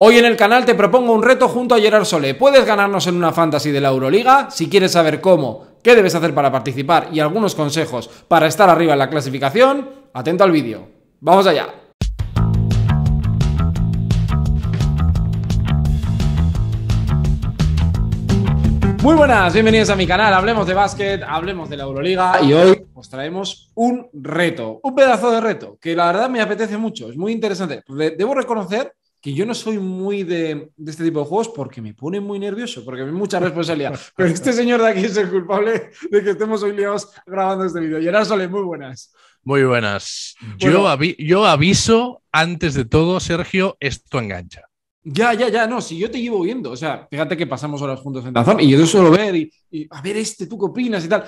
Hoy en el canal te propongo un reto junto a Gerard Solé. Puedes ganarnos en una fantasy de la Euroliga. Si quieres saber cómo, qué debes hacer para participar y algunos consejos para estar arriba en la clasificación, atento al vídeo. ¡Vamos allá! Muy buenas, bienvenidos a mi canal. Hablemos de básquet, hablemos de la Euroliga y hoy os traemos un reto, un pedazo de reto que la verdad me apetece mucho, es muy interesante. Debo reconocer que yo no soy muy de, este tipo de juegos porque me pone muy nervioso, porque hay mucha responsabilidad. Pero este señor de aquí es el culpable de que estemos hoy liados grabando este vídeo. ahora sole, muy buenas. Muy buenas. yo, yo aviso, antes de todo, Sergio, esto engancha. Ya, ya, ya, no, si yo te llevo viendo, o sea, fíjate que pasamos horas juntos en razón y yo te suelo ver y, a ver este, ¿tú qué opinas y tal?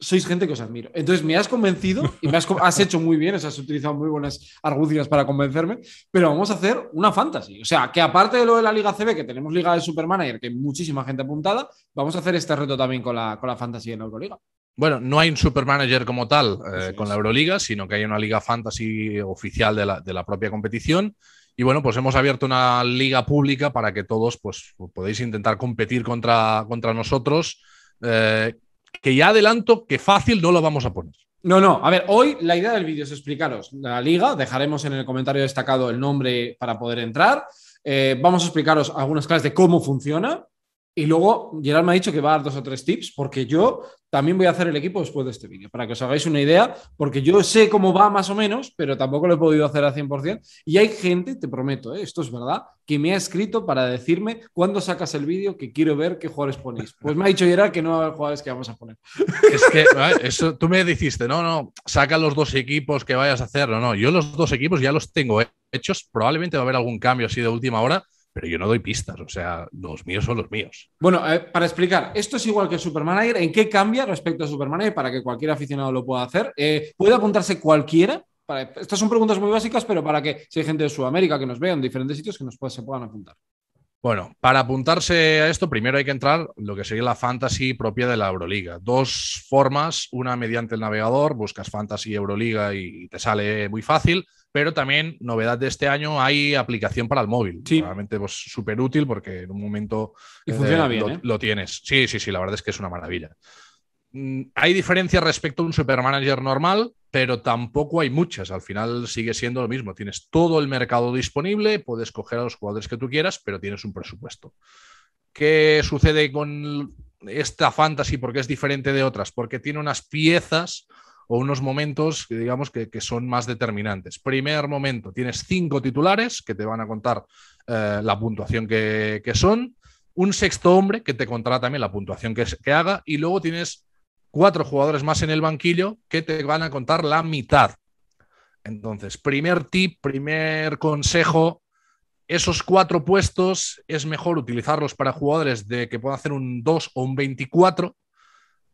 sois gente que os admiro. Entonces me has convencido y me has, hecho muy bien, has utilizado muy buenas argucias para convencerme, pero vamos a hacer una fantasy. O sea, que aparte de lo de la Liga CB, que tenemos Liga de Supermanager, que hay muchísima gente apuntada, vamos a hacer este reto también con la, con la fantasy en la Euroliga. Bueno, no hay un supermanager como tal eh, con la Euroliga, sino que hay una liga fantasy oficial de la, propia competición. Y bueno, pues hemos abierto una liga pública para que todos pues, podéis intentar competir contra, contra nosotros. Eh, que ya adelanto que fácil no lo vamos a poner. No, no, a ver, hoy la idea del vídeo es explicaros la liga, dejaremos en el comentario destacado el nombre para poder entrar, eh, vamos a explicaros algunas clases de cómo funciona, y luego Gerard me ha dicho que va a dar dos o tres tips, porque yo también voy a hacer el equipo después de este vídeo, para que os hagáis una idea, porque yo sé cómo va más o menos, pero tampoco lo he podido hacer al 100%. Y hay gente, te prometo, ¿eh? esto es verdad, que me ha escrito para decirme cuándo sacas el vídeo, que quiero ver qué jugadores ponéis. Pues me ha dicho Gerard que no va a haber jugadores que vamos a poner. Es que eso, tú me dijiste, no, no, saca los dos equipos que vayas a hacer. No, no, yo los dos equipos ya los tengo hechos. Probablemente va a haber algún cambio así de última hora pero yo no doy pistas, o sea, los míos son los míos. Bueno, eh, para explicar, esto es igual que Supermanager, ¿en qué cambia respecto a Supermanager para que cualquier aficionado lo pueda hacer? Eh, ¿Puede apuntarse cualquiera? estas son preguntas muy básicas, pero para que si hay gente de Sudamérica que nos vea en diferentes sitios que nos se puedan apuntar. Bueno, para apuntarse a esto, primero hay que entrar lo que sería la fantasy propia de la Euroliga. Dos formas, una mediante el navegador, buscas fantasy Euroliga y te sale muy fácil pero también, novedad de este año, hay aplicación para el móvil. Sí. Realmente pues, súper útil porque en un momento y funciona eh, bien, ¿eh? lo, tienes. Sí, sí, sí, la verdad es que es una maravilla. Mm, hay diferencias respecto a un supermanager normal, pero tampoco hay muchas. Al final sigue siendo lo mismo. Tienes todo el mercado disponible, puedes coger a los jugadores que tú quieras, pero tienes un presupuesto. ¿Qué sucede con esta fantasy? Porque es diferente de otras, porque tiene unas piezas o unos momentos que digamos que, son más determinantes. Primer momento, tienes cinco titulares que te van a contar eh, la puntuación que, son, un sexto hombre que te contará también la puntuación que, que haga y luego tienes cuatro jugadores más en el banquillo que te van a contar la mitad. Entonces, primer tip, primer consejo, esos cuatro puestos es mejor utilizarlos para jugadores de que puedan hacer un 2 o un 24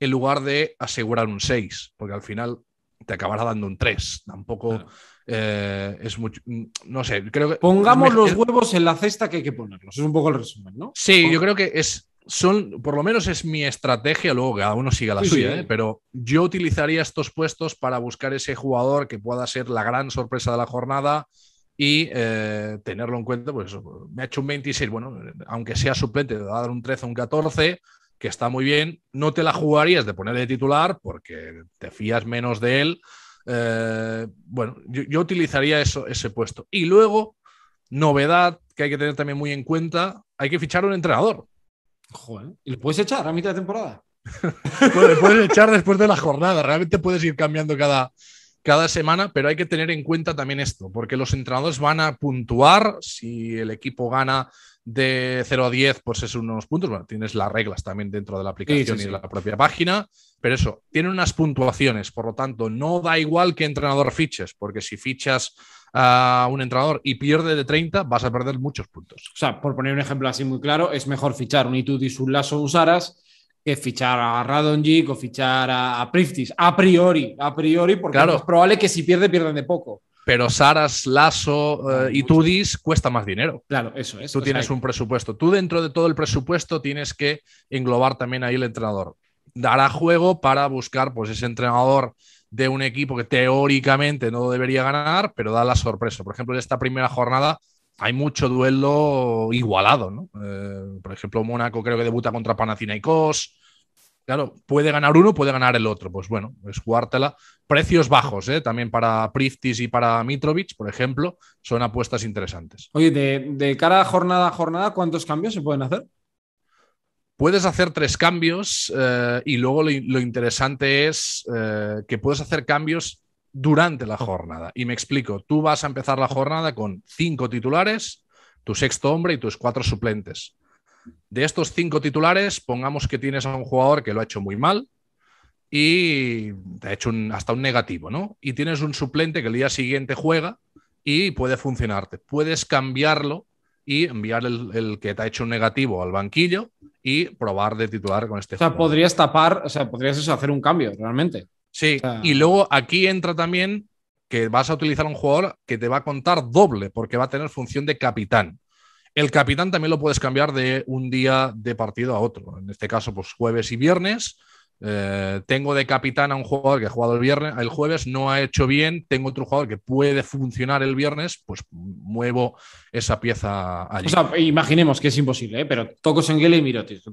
en lugar de asegurar un 6, porque al final te acabará dando un 3. Tampoco eh, es mucho. Mm, no sé, creo que. Pongamos los huevos en la cesta que hay que ponerlos. Es un poco el resumen, ¿no? Sí, yo creo que es. Son, por lo menos es mi estrategia, luego cada uno siga la suya, ¿eh? pero yo utilizaría estos puestos para buscar ese jugador que pueda ser la gran sorpresa de la jornada y eh, tenerlo en cuenta. Pues me ha hecho un 26, bueno, aunque sea suplente, a dar un 13 o un 14, que está muy bien, no te la jugarías de poner de titular porque te fías menos de él. Eh, bueno, yo, utilizaría eso, ese puesto. Y luego, novedad que hay que tener también muy en cuenta, hay que fichar un entrenador. ¿y lo puedes echar a mitad de temporada? le puedes echar después de la jornada, realmente puedes ir cambiando cada, cada semana, pero hay que tener en cuenta también esto, porque los entrenadores van a puntuar si el equipo gana de 0 a 10, pues es unos puntos. Bueno, tienes las reglas también dentro de la aplicación y la propia página, pero eso, tiene unas puntuaciones, por lo tanto, no da igual que entrenador fiches, porque si fichas a un entrenador y pierde de 30, vas a perder muchos puntos. O sea, por poner un ejemplo así muy claro, es mejor fichar un Itudis, un Lasso, un Usaras que fichar a Radonjic o fichar a, Priftis, a priori, a priori, porque es probable que si pierde, pierden de poco pero Saras, Lasso eh, y Tudis cuesta más dinero. Claro, eso es. Tú pues tienes un presupuesto. Tú dentro de todo el presupuesto tienes que englobar también ahí el entrenador. Dará juego para buscar pues, ese entrenador de un equipo que teóricamente no debería ganar, pero da la sorpresa. Por ejemplo, en esta primera jornada hay mucho duelo igualado. Eh, por ejemplo, Mónaco creo que debuta contra Panathinaikos. Claro, puede ganar uno, puede ganar el otro. Pues bueno, es jugártela. Precios bajos, ¿eh? también para Priftis y para Mitrovic, por ejemplo, son apuestas interesantes. Oye, de, cara a jornada a jornada, ¿cuántos cambios se pueden hacer? Puedes hacer tres cambios eh, y luego lo, interesante es eh, que puedes hacer cambios durante la jornada. Y me explico, tú vas a empezar la jornada con cinco titulares, tu sexto hombre y tus cuatro suplentes. De estos cinco titulares, pongamos que tienes a un jugador que lo ha hecho muy mal y te ha hecho hasta un negativo, ¿no? Y tienes un suplente que el día siguiente juega y puede funcionarte. Puedes cambiarlo y enviar el, que te ha hecho un negativo al banquillo y probar de titular con este. O sea, podrías tapar, o sea, podrías hacer un cambio realmente. Sí, y luego aquí entra también que vas a utilizar un jugador que te va a contar doble porque va a tener función de capitán. El capitán también lo puedes cambiar de un día de partido a otro. En este caso, pues jueves y viernes. Eh, tengo de capitán a un jugador que ha jugado el viernes, el jueves no ha hecho bien, tengo otro jugador que puede funcionar el viernes, pues muevo esa pieza allí. O sea, imaginemos que es imposible, ¿eh? pero Toco Senguele y mirotis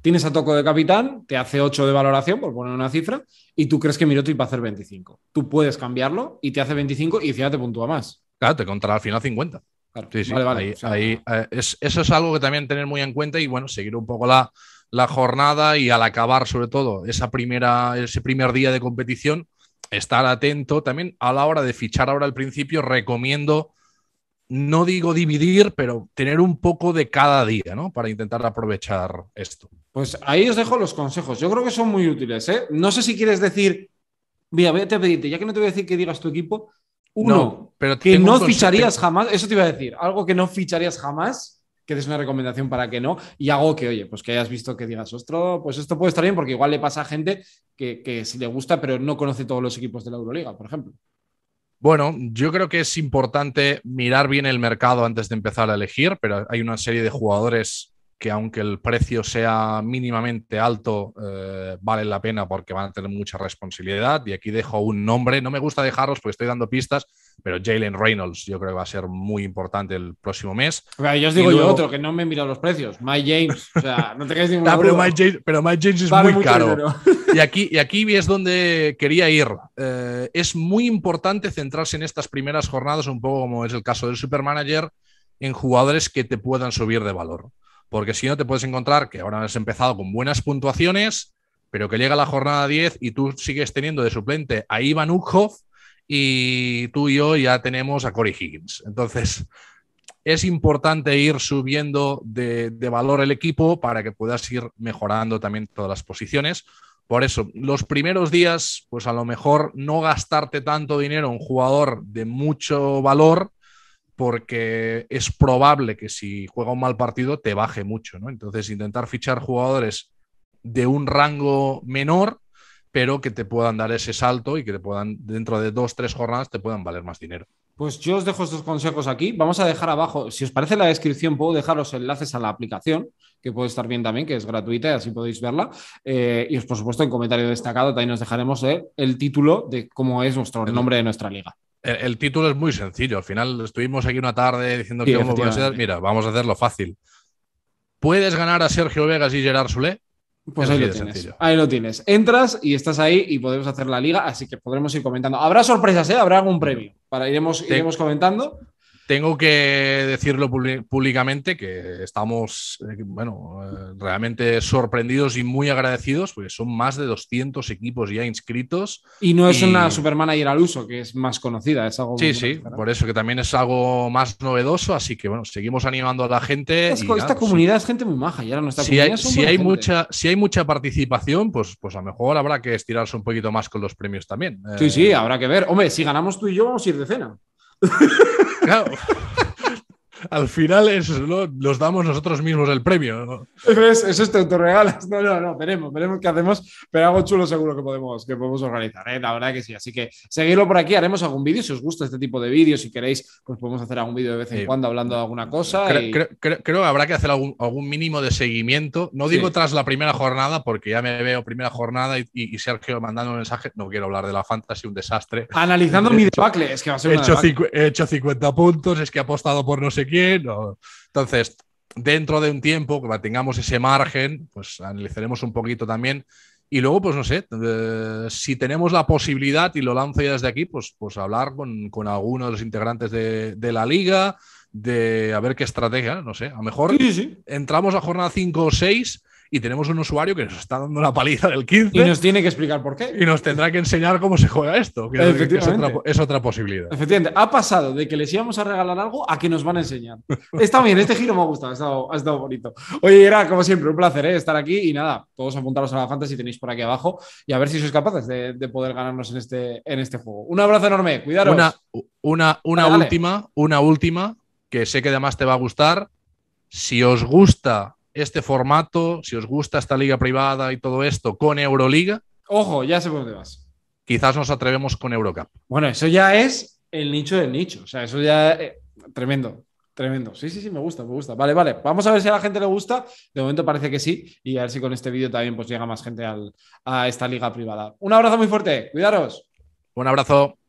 Tienes a Toco de capitán, te hace 8 de valoración, por poner una cifra, y tú crees que Miroti va a hacer 25. Tú puedes cambiarlo y te hace 25 y encima te puntúa más. Claro, te contará al final 50. Sí, vale, Ahí, eh, eso es algo que también tener muy en cuenta y bueno, seguir un poco la, jornada y al acabar, sobre todo, esa primera, ese primer día de competición, estar atento también a la hora de fichar ahora al principio. Recomiendo, no digo dividir, pero tener un poco de cada día, ¿no? Para intentar aprovechar esto. Pues ahí os dejo los consejos. Yo creo que son muy útiles. ¿eh? No sé si quieres decir, mira, voy a pedirte, ya que no te voy a decir que digas tu equipo, uno, que no ficharías jamás, eso te iba a decir, algo que no ficharías jamás, que es una recomendación para que no, y algo que, oye, pues que hayas visto que digas, ostras, pues esto puede estar bien, porque igual le pasa a gente que, que le gusta, pero no conoce todos los equipos de la Euroliga, por ejemplo. Bueno, yo creo que es importante mirar bien el mercado antes de empezar a elegir, pero hay una serie de jugadores que aunque el precio sea mínimamente alto, eh, vale la pena porque van a tener mucha responsabilidad. Y aquí dejo un nombre, no me gusta dejarlos porque estoy dando pistas, pero Jalen Reynolds yo creo que va a ser muy importante el próximo mes. yo os digo yo otro, que no me he mirado los precios. Mike James, o sea, no tengáis ningún ah, pero, Mike James, es muy caro. y aquí, y aquí es donde quería ir. Eh, es muy importante centrarse en estas primeras jornadas, un poco como es el caso del Supermanager, en jugadores que te puedan subir de valor porque si no te puedes encontrar que ahora has empezado con buenas puntuaciones, pero que llega la jornada 10 y tú sigues teniendo de suplente a Ivan Ukhoff y tú y yo ya tenemos a Corey Higgins. Entonces, es importante ir subiendo de, valor el equipo para que puedas ir mejorando también todas las posiciones. Por eso, los primeros días, pues a lo mejor no gastarte tanto dinero en un jugador de mucho valor porque es probable que si juega un mal partido te baje mucho, ¿no? Entonces intentar fichar jugadores de un rango menor, pero que te puedan dar ese salto y que te puedan, dentro de dos, tres jornadas, te puedan valer más dinero. Pues yo os dejo estos consejos aquí. Vamos a dejar abajo, si os parece la descripción, puedo dejar los enlaces a la aplicación, que puede estar bien también, que es gratuita y así podéis verla. Eh, y por supuesto, en comentario destacado también os dejaremos eh, el, título de cómo es nuestro, nombre de nuestra liga. El, título es muy sencillo. Al final estuvimos aquí una tarde diciendo que vamos a hacer. Mira, vamos a hacerlo fácil. ¿Puedes ganar a Sergio Vegas y Gerard Sulé? Pues ahí lo, tienes, ahí lo tienes. Entras y estás ahí y podemos hacer la liga, así que podremos ir comentando. Habrá sorpresas, ¿eh? Habrá algún premio. Para iremos, iremos comentando. Tengo que decirlo públicamente que estamos, eh, bueno, eh, realmente sorprendidos y muy agradecidos porque son más de 200 equipos ya inscritos. Y no es Superman a ir al uso, que es más conocida, es algo. Sí, sí, por eso que también es algo más novedoso, así que bueno, seguimos animando a la gente. esta comunidad es gente muy maja y ahora está si hay, si hay mucha, si hay mucha participación, pues, pues a lo mejor habrá que estirarse un poquito más con los premios también. Sí, sí, eh. habrá que ver. Hombre, si ganamos tú y yo vamos a ir de cena. No. al final es, los damos nosotros mismos el premio. ¿no? Eso es te No, no, no, veremos, veremos qué hacemos, pero algo chulo seguro que podemos, que podemos organizar, ¿eh? la verdad que sí. Así que seguirlo por aquí, haremos algún vídeo, si os gusta este tipo de vídeos, si queréis, pues podemos hacer algún vídeo de vez en cuando hablando de alguna cosa. Creo, que habrá que hacer algún, mínimo de seguimiento, no digo tras la primera jornada, porque ya me veo primera jornada y, Sergio mandando un mensaje, no quiero hablar de la fantasy, un desastre. Analizando mi debacle, es que va hecho, he hecho 50 puntos, es que he apostado por no sé qué entonces, dentro de un tiempo que tengamos ese margen, pues analizaremos un poquito también. Y luego, pues no sé, eh, si tenemos la posibilidad, y lo lanzo ya desde aquí, pues, pues hablar con, con alguno de los integrantes de, la liga, de a ver qué estrategia, no sé. A lo mejor entramos a jornada 5 o 6 y tenemos un usuario que nos está dando la paliza del 15. Y nos tiene que explicar por qué. Y nos tendrá que enseñar cómo se juega esto, Es, otra, posibilidad. Efectivamente, ha pasado de que les íbamos a regalar algo a que nos van a enseñar. está bien, este giro me ha gustado, ha estado, bonito. Oye, era como siempre un placer ¿eh? estar aquí y nada, todos apuntaros a la fantasy tenéis por aquí abajo y a ver si sois capaces de, poder ganarnos en este, en este juego. Un abrazo enorme, cuidaros. Una, una, una última, una última que sé que además te va a gustar. Si os gusta este formato, si os gusta esta liga privada y todo esto, con Euroliga. Ojo, ya sé por dónde vas. Quizás nos atrevemos con Eurocup. Bueno, eso ya es el nicho del nicho. O sea, eso ya. es eh, tremendo, tremendo. Sí, sí, sí, me gusta, me gusta. Vale, vale. Vamos a ver si a la gente le gusta. De momento parece que sí. Y a ver si con este vídeo también pues, llega más gente a esta liga privada. Un abrazo muy fuerte. Cuidaros. Un abrazo.